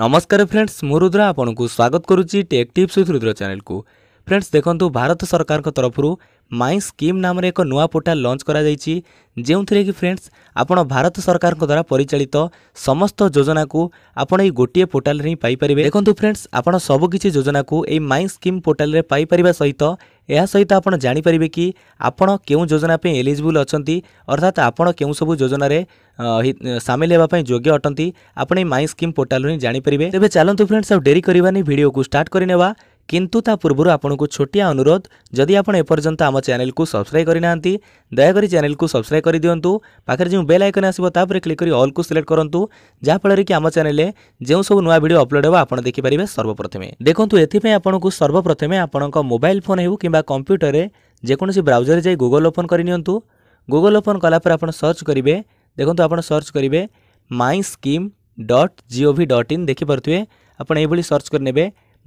ନମସ୍କାର ଫ୍ରେଣ୍ଡସ୍ ମୁଁ ରୁଦ୍ର ଆପଣଙ୍କୁ ସ୍ୱାଗତ କରୁଛି ଟେକ୍ ଟିପ୍ସ ଉଇଥ୍ ରୁଦ୍ର ଚ୍ୟାନେଲକୁ ଫ୍ରେଣ୍ଡସ୍ ଦେଖନ୍ତୁ ଭାରତ ସରକାରଙ୍କ ତରଫରୁ ମାଇ ସ୍କିମ୍ ନାମରେ ଏକ ନୂଆ ପୋର୍ଟାଲ୍ ଲଞ୍ଚ କରାଯାଇଛି ଯେଉଁଥିରେ କି ଫ୍ରେଣ୍ଡସ୍ ଆପଣ ଭାରତ ସରକାରଙ୍କ ଦ୍ୱାରା ପରିଚାଳିତ ସମସ୍ତ ଯୋଜନାକୁ ଆପଣ ଏହି ଗୋଟିଏ ପୋର୍ଟାଲରେ ହିଁ ପାଇପାରିବେ ଦେଖନ୍ତୁ ଫ୍ରେଣ୍ଡସ୍ ଆପଣ ସବୁକିଛି ଯୋଜନାକୁ ଏହି ମାଇ ସ୍କିମ୍ ପୋର୍ଟାଲରେ ପାଇପାରିବା ସହିତ ଏହା ସହିତ ଆପଣ ଜାଣିପାରିବେ କି ଆପଣ କେଉଁ ଯୋଜନା ପାଇଁ ଏଲିଜିବୁଲ୍ ଅଛନ୍ତି ଅର୍ଥାତ୍ ଆପଣ କେଉଁ ସବୁ ଯୋଜନାରେ ସାମିଲ ହେବା ପାଇଁ ଯୋଗ୍ୟ ଅଟନ୍ତି ଆପଣ ଏଇ ମାଇ ସ୍କିମ୍ ପୋର୍ଟାଲରୁ ହିଁ ଜାଣିପାରିବେ ତେବେ ଚାଲନ୍ତୁ ଫ୍ରେଣ୍ଡସ୍ ଆଉ ଡେରି କରିବାନି ଭିଡ଼ିଓକୁ ଷ୍ଟାର୍ଟ କରିନେବା কিন্তু ତା ପୂର୍ବରୁ ଆପଣଙ୍କୁ ଛୋଟିଆ ଅନୁରୋଧ ଯଦି ଆପଣ ଏପର୍ଯ୍ୟନ୍ତ ଆମ ଚ୍ୟାନେଲକୁ ସବସ୍କ୍ରାଇବ୍ କରିନାହାନ୍ତି ଦୟାକରି ଚ୍ୟାନେଲକୁ ସବସ୍କ୍ରାଇବ୍ କରିଦିଅନ୍ତୁ ପାଖରେ ଯେଉଁ ବେଲ୍ ଆଇକନ୍ ଆସିବ ତାପରେ କ୍ଲିକ୍ କରି ଅଲ୍କୁ ସିଲେକ୍ଟ କରନ୍ତୁ ଯାହାଫଳରେ କି ଆମ ଚ୍ୟାନେଲରେ ଯେଉଁ ସବୁ ନୂଆ ଭିଡ଼ିଓ ଅପଲୋଡ଼ ହେବ ଆପଣ ଦେଖିପାରିବେ ସର୍ବପ୍ରଥମେ ଦେଖନ୍ତୁ ଏଥିପାଇଁ ଆପଣଙ୍କୁ ସର୍ବପ୍ରଥମେ ଆପଣଙ୍କ ମୋବାଇଲ୍ ଫୋନ୍ ହେଉ କିମ୍ବା କମ୍ପ୍ୟୁଟରରେ ଯେକୌଣସି ବ୍ରାଉଜରରେ ଯାଇ ଗୁଗଲ୍ ଓପନ୍ କରିନିଅନ୍ତୁ ଗୁଗଲ୍ ଓପନ୍ କଲା ପରେ ଆପଣ ସର୍ଚ୍ଚ କରିବେ ଦେଖନ୍ତୁ ଆପଣ ସର୍ଚ୍ଚ କରିବେ my scheme dot GOV dot in ଦେଖିପାରୁଥିବେ ଆପଣ ଏଇଭଳି ସର୍ଚ୍ଚ କରିନେବେ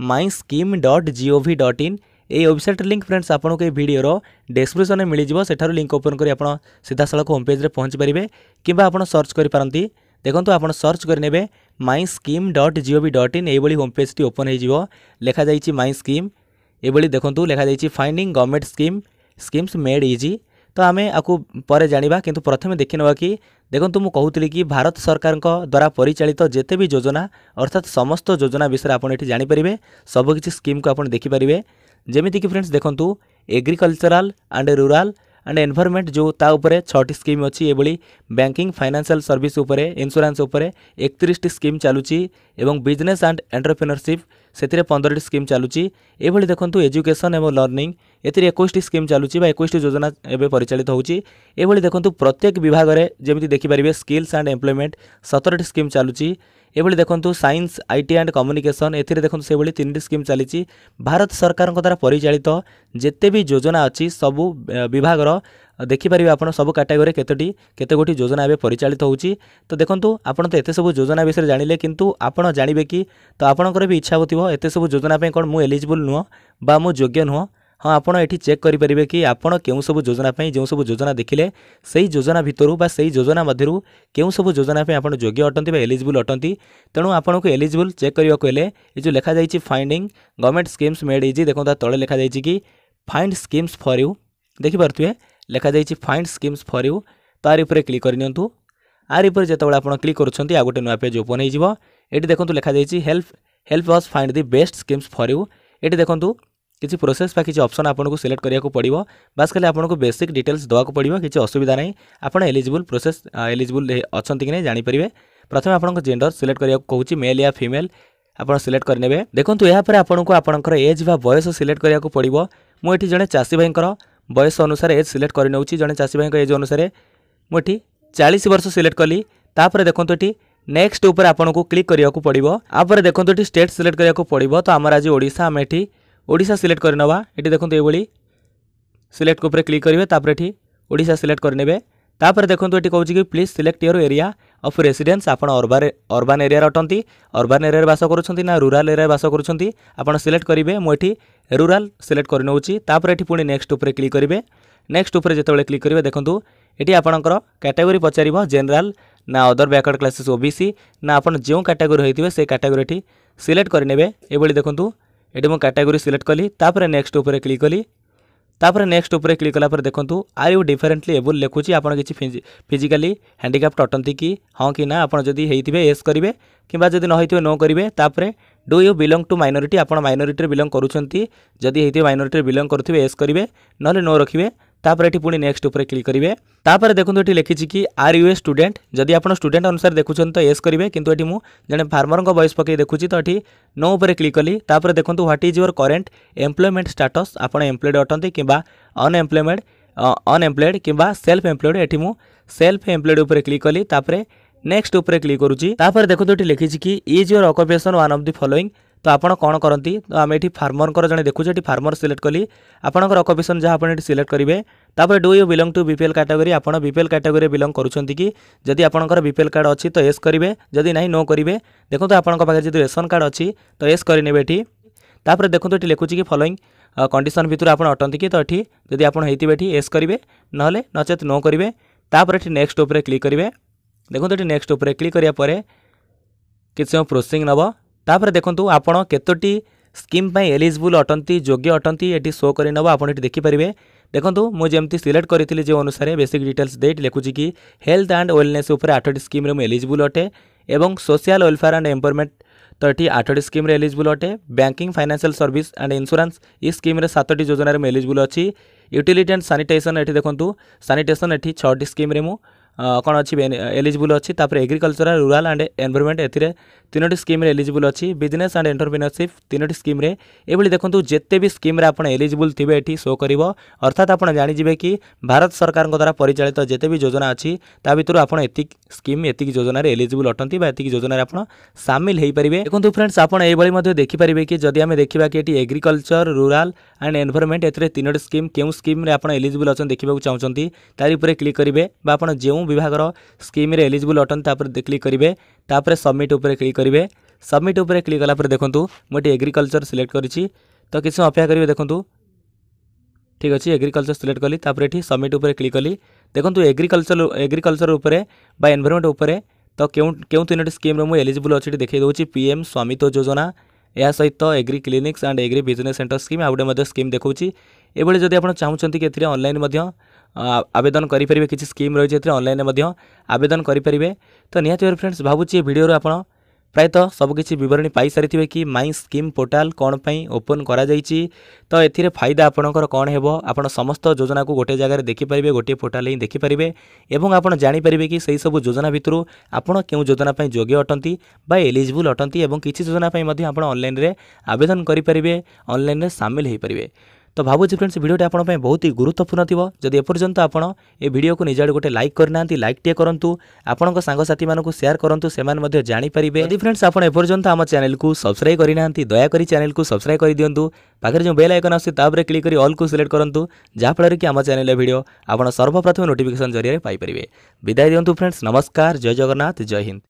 my scheme dot GOV dot in এই ওয়েবসাইটর লিঙ্ক ফ্রেন্ডস আপনার এই ভিডিওর ডেসক্রিপশনে মিলিযোগ সেঠার লিঙ্ক ওপেন করে আপনার সিধাসলখ হোম পেজ্রে পৌঁছি পারে কিংবা আপনার সর্চ করে পারতি দেখুন আপনার সর্চ করে নেবে my scheme dot GOV dot in এইভাবে হোম পেজটি ওপেন হয়ে যাব লেখা যাই মাই স্কিম এইভাবে দেখুন লেখা যাই finding government scheme schemes made easy ତ ଆମେ ଆକୁ ପରେ ଜାଣିବା କିନ୍ତୁ ପ୍ରଥମେ ଦେଖିନେବା କି ଦେଖନ୍ତୁ ମୁଁ କହୁଥିଲି କି ଭାରତ ସରକାରଙ୍କ ଦ୍ୱାରା ପରିଚାଳିତ ଯେତେ ବି ଯୋଜନା ଅର୍ଥାତ୍ ସମସ୍ତ ଯୋଜନା ବିଷୟରେ ଆପଣ ଏଠି ଜାଣିପାରିବେ ସବୁକିଛି ସ୍କିମ୍କୁ ଆପଣ ଦେଖିପାରିବେ ଯେମିତିକି ଫ୍ରେଣ୍ଡସ୍ ଦେଖନ୍ତୁ agricultural and rural and environment ଯେଉଁ ତା ଉପରେ ଛଅଟି ସ୍କିମ୍ ଅଛି ଏଭଳି ବ୍ୟାଙ୍କିଂ ଫାଇନାନ୍ସିଆଲ ସର୍ଭିସ ଉପରେ ଇନ୍ସୁରାନ୍ସ ଉପରେ ଏକତିରିଶଟି ସ୍କିମ୍ ଚାଲୁଛି ଏବଂ ବିଜନେସ୍ ଆଣ୍ଡ ଏଣ୍ଟରପ୍ରିନରସିପ୍ ସେଥିରେ ପନ୍ଦରଟି ସ୍କିମ୍ ଚାଲୁଛି ଏଭଳି ଦେଖନ୍ତୁ ଏଜୁକେସନ୍ ଏବଂ ଲର୍ଣ୍ଣିଂ ଏଥିରେ ଏକୋଇଶଟି ସ୍କିମ୍ ଚାଲୁଛି ବା ଏକୋଇଶଟି ଯୋଜନା ଏବେ ପରିଚାଳିତ ହେଉଛି ଏଭଳି ଦେଖନ୍ତୁ ପ୍ରତ୍ୟେକ ବିଭାଗରେ ଯେମିତି ଦେଖିପାରିବେ ସ୍କିଲ୍ସ ଆଣ୍ଡ ଏମ୍ପ୍ଲୟମେଣ୍ଟ ସତରଟି ସ୍କିମ୍ ଚାଲୁଛି ଏଭଳି ଦେଖନ୍ତୁ ସାଇନ୍ସ ଆଇଟି ଆଣ୍ଡ କମ୍ୟୁନିକେସନ୍ ଏଥିରେ ଦେଖନ୍ତୁ ସେଭଳି ତିନିଟି ସ୍କିମ୍ ଚାଲିଛି ଭାରତ ସରକାରଙ୍କ ଦ୍ୱାରା ପରିଚାଳିତ ଯେତେ ବି ଯୋଜନା ଅଛି ସବୁ ବିଭାଗର ଦେଖିପାରିବେ ଆପଣ ସବୁ କାଟାଗୋରୀରେ କେତୋଟି କେତେ ଗୋଟି ଯୋଜନା ଏବେ ପରିଚାଳିତ ହେଉଛି ତ ଦେଖନ୍ତୁ ଆପଣ ତ ଏତେ ସବୁ ଯୋଜନା ବିଷୟରେ ଜାଣିଲେ କିନ୍ତୁ ଆପଣ ଜାଣିବେ କି ତ ଆପଣଙ୍କର ବି ଇଚ୍ଛା ହେଉଥିବ ଏତେ ସବୁ ଯୋଜନା ପାଇଁ କ'ଣ ମୁଁ ଏଲିଜିବୁଲ୍ ନୁହଁ ବା ମୁଁ ଯୋଗ୍ୟ ନୁହଁ ହଁ ଆପଣ ଏଠି ଚେକ୍ କରିପାରିବେ କି ଆପଣ କେଉଁ ସବୁ ଯୋଜନା ପାଇଁ ଯେଉଁ ସବୁ ଯୋଜନା ଦେଖିଲେ ସେହି ଯୋଜନା ଭିତରୁ ବା ସେହି ଯୋଜନା ମଧ୍ୟରୁ କେଉଁ ସବୁ ଯୋଜନା ପାଇଁ ଆପଣ ଯୋଗ୍ୟ ଅଟନ୍ତି ବା ଏଲିଜିବୁଲ୍ ଅଟନ୍ତି ତେଣୁ ଆପଣଙ୍କୁ ଏଲିଜିବୁଲ୍ ଚେକ୍ କରିବାକୁ ହେଲେ ଏ ଯେଉଁ ଲେଖାଯାଇଛି ଫାଇଣ୍ଡିଂ ଗଭର୍ଣ୍ଣମେଣ୍ଟ ସ୍କିମ୍ସ ମେଡ୍ ହେଇଛି ଦେଖନ୍ତୁ ତା ତଳେ ଲେଖାଯାଇଛି କି ଫାଇଣ୍ଡ ସ୍କିମ୍ସ ଫର୍ ୟୁ ଦେଖିପାରୁଥିବେ ଲେଖାଯାଇଛି ଫାଇଣ୍ଡ ସ୍କିମ୍ସ ଫର୍ ୟୁ ତାରି ଉପରେ କ୍ଲିକ୍ କରିନିଅନ୍ତୁ ଆରି ଉପରେ ଯେତେବେଳେ ଆପଣ କ୍ଲିକ୍ କରୁଛନ୍ତି ଆଉ ଗୋଟେ ନୂଆ ପେଜ୍ ଓପନ୍ ହେଇଯିବ ଏଠି ଦେଖନ୍ତୁ ଲେଖାଯାଇଛି help help us find the best schemes for you ଏଠି ଦେଖନ୍ତୁ किसी प्रोसेस कि अप्सन आपको सिलेक्ट करा पड़ा बास खाली आपको बेसिक डिटेल्स देवाक पड़ो कि असुविधा नहीं आपड़ एलिजिबल प्रोसेस एलिजिबल अच्छा कि नहीं जापर प्रथम आप जेंडर सिलेक्ट करा कौन मेल या फिमेल आपड़ा सिलेक्ट करने देखो यापर आपको आपंकर एज व बयस सिलेक्ट करा पड़ो मुझे जड़े चाषी भाई बयस अनुसार एज सिलेक्ट कर जड़े चाषी भाई एज अनुसार मुझे चालीस वर्ष सिलेक्ट कली तापर देखो नेक्स्ट उपर आपको क्लिक करा पड़ा आप देखो ये स्टेट सिलेक्ट करा पड़ो तो आम आज ओडा आम एटी ওড়শা সিলেক্ট করে নেওয়া এটি দেখুন এইভাবে সিলেক্ট উপরে ক্লিক করবে তাপরে এটি ওড়শা সিলেক্ট করে নেবে তাপরে দেখুন এটি কৌছি কি please select your area of residence আপনার অর্বান অর্বান এরিয়ার অটান্তি অর্বান এরিয়ার বাস করছেন না রুরাল এরিয়ার বাস করছেন আপনার সিলেক্ট করবে মু এটি রুরাল সিলেক্ট করে নেছি তাপরে এটি পুঁ নেক্সট উপরে ক্লিক করবে নেক্সট উপরে যেতবে ক্লিক করবে দেখুন এটি আপনার ক্যাটাগোরি পচারিব জেনারেল না অদর ব্যাকওয়ার্ড ক্লাসেস ওবিসি না আপনার যে ক্যাটাগোরি হয়ে সেই ক্যাটাগোরি এটি সিলেক্ট করে নেবে এইভাবে দেখুন এটি মু ক্যাটাগোরি সিলেক্ট কলি তাপরে নেক্সট উপরে ক্লিক কলি তাপরে নেক্সট উপরে ক্লিক কলা পরে দেখুন আর ইউ ডিফরেন্টলি এবল লেখুছি আপনার কিছু ফিজিকালি হ্যান্ডিক্যাপ্ট অটন্তি কি হ্যাঁ কি না আপনার যদি হয়েছে এস করবে কিংবা যদি নহেবে নো করবে তাপরে do you belong to minority আপনার মাইনোরিটিরে বিলং করুছেন যদি হয়েছে মাইনোরিটিরে বিলং করুবে এস করবে নহলে নো রখবে ତାପରେ ଏଠି ପୁଣି ନେକ୍ସଟ ଉପରେ କ୍ଲିକ୍ କରିବେ ତାପରେ ଦେଖନ୍ତୁ ଏଠି ଲେଖିଛି କି ଆର୍ ୟୁ ଏ ଷ୍ଟୁଡେଣ୍ଟ ଯଦି ଆପଣ ଷ୍ଟୁଡେଣ୍ଟ ଅନୁସାରେ ଦେଖୁଛନ୍ତି ତ ଏସ୍ କରିବେ କିନ୍ତୁ ଏଠି ମୁଁ ଜଣେ ଫାର୍ମରଙ୍କ ଭଏସ୍ ପକାଇ ଦେଖୁଛି ତ ଏଠି ନୋ ଉପରେ କ୍ଲିକ୍ କଲି ତାପରେ ଦେଖନ୍ତୁ what is your current employment status ଆପଣ ଏମ୍ପ୍ଲଏଡ଼୍ ଅଟନ୍ତି କିମ୍ବା ଅନଏମ୍ପ୍ଲୟମେଣ୍ଟ ଅନଏମ୍ପ୍ଲଏଡ଼୍ କିମ୍ବା ସେଲ୍ଫ ଏମ୍ପ୍ଲଏଡ଼୍ ଏଠି ମୁଁ ସେଲ୍ଫ ଏମ୍ପ୍ଲଏଡ଼୍ ଉପରେ କ୍ଲିକ୍ କଲି ତାପରେ ନେକ୍ସଟ ଉପରେ କ୍ଲିକ୍ କରୁଛି ତାପରେ ଦେଖନ୍ତୁ ଏଠି ଲେଖିଛି କି is your occupation one of the following তো ଆପଣ କ'ଣ କରନ୍ତି ତ ଆମେ ଏଠି ଫାର୍ମରଙ୍କର ଜଣେ ଦେଖୁଛୁ ଏଠି ଫାର୍ମର ସିଲେକ୍ଟ କଲି ଆପଣଙ୍କର ଅକପେସନ୍ ଯାହା ଆପଣ ଏଠି ସିଲେକ୍ଟ କରିବେ ତାପରେ do you belong to BPL category ଆପଣ ବିପିଏଲ୍ କାଟାଗୋରୀରେ ବିଲଙ୍ଗ କରୁଛନ୍ତି କି ଯଦି ଆପଣଙ୍କର ବିପିଏଲ୍ କାର୍ଡ଼ ଅଛି ତ ଏସ୍ କରିବେ ଯଦି ନାହିଁ ନୋ କରିବେ ଦେଖନ୍ତୁ ଆପଣଙ୍କ ପାଖରେ ଯଦି ରେସନ୍ କାର୍ଡ଼ ଅଛି ତ ଏସ୍ କରିନେବେ ଏଠି ତାପରେ ଦେଖନ୍ତୁ ଏଠି ଲେଖୁଛି କି ଫଲୋଇଂ କଣ୍ଡିସନ୍ ଭିତରୁ ଆପଣ ଅଟନ୍ତି କି ତ ଏଠି ଯଦି ଆପଣ ହେଇଥିବେ ଏଠି ଏସ୍ କରିବେ ନହେଲେ ନଚେତ୍ ନୋ କରିବେ ତାପରେ ଏଠି ନେକ୍ସଟ ଉପରେ କ୍ଲିକ୍ କରିବେ ଦେଖନ୍ତୁ ଏଠି ନେକ୍ସଟ ଉପରେ କ୍ଲିକ୍ କରିବା ପରେ କିଛି ସମୟ ପ୍ରୋସେସିଂ ନେବ ତାପରେ ଦେଖନ୍ତୁ ଆପଣ କେତୋଟି ସ୍କିମ୍ ପାଇଁ ଏଲିଜିବୁଲ୍ ଅଟନ୍ତି ଯୋଗ୍ୟ ଅଟନ୍ତି ଏଠି ଶୋ କରିନେବ ଆପଣ ଏଠି ଦେଖିପାରିବେ ଦେଖନ୍ତୁ ମୁଁ ଯେମିତି ସିଲେକ୍ଟ କରିଥିଲି ଯେଉଁ ଅନୁସାରେ ବେସିକ୍ ଡିଟେଲ୍ସ ଦେଇ ଲେଖୁଛି କି ହେଲ୍ଥ ଆଣ୍ଡ ୱେଲନେସ୍ ଉପରେ ଆଠଟି ସ୍କିମ୍ରେ ମୁଁ ଏଲିଜିବୁଲ୍ ଅଟେ ଏବଂ ସୋସିଆଲ୍ ୱେଲଫେୟାର୍ ଆଣ୍ଡ ଏମ୍ପ୍ଲୟମେଣ୍ଟ ତ ଏଠି ଆଠଟି ସ୍କିମ୍ରେ ଏଲିଜିବୁଲ୍ ଅଟେ banking financial service and insurance ଇ ସ୍କିମ୍ରେ ସାତଟି ଯୋଜନାରେ ମୁଁ ଏଲିଜିବୁଲ୍ ଅଛି ୟୁଟିଲିଟି ଆଣ୍ଡ ସାନିଟେସନ୍ ଏଠି ଦେଖନ୍ତୁ ସାନିଟେସନ୍ ଏଠି ଛଅଟି ସ୍କିମ୍ରେ ମୁଁ କ'ଣ ଅଛି ଏଲିଜିବୁଲ୍ ଅଛି ତାପରେ ଏଗ୍ରିକଲଚରାଲ ରୁରାଲ ଆଣ୍ଡ ଏନ୍ଭରମେଣ୍ଟ ଏଥିରେ ତିନୋଟି ସ୍କିମ୍ରେ ଏଲିଜିବୁଲ୍ ଅଛି ବିଜନେସ୍ ଆଣ୍ଡ ଏଣ୍ଟରପ୍ରିନରସିପ୍ ତିନୋଟି ସ୍କିମ୍ରେ ଏଭଳି ଦେଖନ୍ତୁ ଯେତେ ବି ସ୍କିମ୍ରେ ଆପଣ ଏଲିଜିବୁଲ୍ ଥିବେ ଏଠି ଶୋ କରିବ ଅର୍ଥାତ୍ ଆପଣ ଜାଣିଯିବେ କି ଭାରତ ସରକାରଙ୍କ ଦ୍ୱାରା ପରିଚାଳିତ ଯେତେ ବି ଯୋଜନା ଅଛି ତା ଭିତରୁ ଆପଣ ଏତିକି स्कीम एत योजन एलिजिबल अटंती योजन आपड़ सामिल हो पारे देखो फ्रेंड्स आपड़ ये देखिपारे कि जब आम देखा कि ये एग्रिकलचर रूराल एंड एनभरमेंट एर तीनोट स्कीम क्यों स्कीम आज एलिजिबल अच्छे देखा चाहते तारीपर क्लिक करेंगे आप जो विभाग स्कीम्रे एलिजिबल अटंती क्लिक करेंगे सबमिट उपर क्लिक करेंगे सबमिट उपर क्लिक कालापर देखो मुझे एग्रिकलचर सिलेक्ट कर तो किसी अपेक्षा करेंगे देखो ঠিক আছে এগ্রিকালচার সিলেক্ট কলি তাপরে এটি সবমিট উপরে ক্লিক কলি দেখুন এগ্রিকালচার এগ্রিকালচার উপরে বা এনভাইরনমেন্ট উপরে তো কেউ কেউ তিনোটি স্কিম্রে মু এলিজিবল অছি দেখাই দেছি পিএম স্বামিত্ব যোজনা ଏହା ସହିତ agri clinics and agri business centre scheme ଆଉ ଗୋଟେ ମଧ୍ୟ ସ୍କିମ୍ ଦେଖାଉଛି ଏଭଳି ଯଦି ଆପଣ ଚାହୁଁଛନ୍ତି କି ଏଥିରେ ଅନଲାଇନ୍ ମଧ୍ୟ ଆବେଦନ କରିପାରିବେ କିଛି ସ୍କିମ୍ ରହିଛି ଏଥିରେ ଅନଲାଇନ୍ରେ ମଧ୍ୟ ଆବେଦନ କରିପାରିବେ ତ ନିହାତି ଭାବରେ ଫ୍ରେଣ୍ଡସ୍ ଭାବୁଛି ଏ ଭିଡ଼ିଓରୁ ଆପଣ ପ୍ରାୟତଃ ସବୁକିଛି ବିବରଣୀ ପାଇସାରିଥିବେ କି ମାଇଁ ସ୍କିମ୍ ପୋର୍ଟାଲ୍ କ'ଣ ପାଇଁ ଓପନ୍ କରାଯାଇଛି ତ ଏଥିରେ ଫାଇଦା ଆପଣଙ୍କର କ'ଣ ହେବ ଆପଣ ସମସ୍ତ ଯୋଜନାକୁ ଗୋଟିଏ ଜାଗାରେ ଦେଖିପାରିବେ ଗୋଟିଏ ପୋର୍ଟାଲ୍ ହିଁ ଦେଖିପାରିବେ ଏବଂ ଆପଣ ଜାଣିପାରିବେ କି ସେହିସବୁ ଯୋଜନା ଭିତରୁ ଆପଣ କେଉଁ ଯୋଜନା ପାଇଁ ଯୋଗ୍ୟ ଅଟନ୍ତି ବା ଏଲିଜିବୁଲ୍ ଅଟନ୍ତି ଏବଂ କିଛି ଯୋଜନା ପାଇଁ ମଧ୍ୟ ଆପଣ ଅନଲାଇନ୍ରେ ଆବେଦନ କରିପାରିବେ ଅନଲାଇନ୍ରେ ସାମିଲ ହୋଇପାରିବେ तो भावुची फ्रेंड्स भिडियोटी आपण बहुत ही गुरुत्वपूर्ण थी जदि एपर्यंत आपण ए भिडियो को निजाड़ गोटे लाइक करना लाइक टे करूँ आपण सांगसाथी सेयार करूँ से जापर यदि फ्रेंड्स आप एपर्यंत आम चैनल को सब्सक्राइब करना दयाकोरी चैनल को सब्सक्राइब कर दिंतु पाखे जो बेल आइकन आसे तापर क्लिक कर अल्क सिलेक्ट करूँ जहाँफल कि आम चैनल भिडियो आप सर्वप्रथम नोटिकेसन जरिए पारे विदाय दिंतु फ्रेंड्स नमस्कार जय जगन्नाथ जय हिंद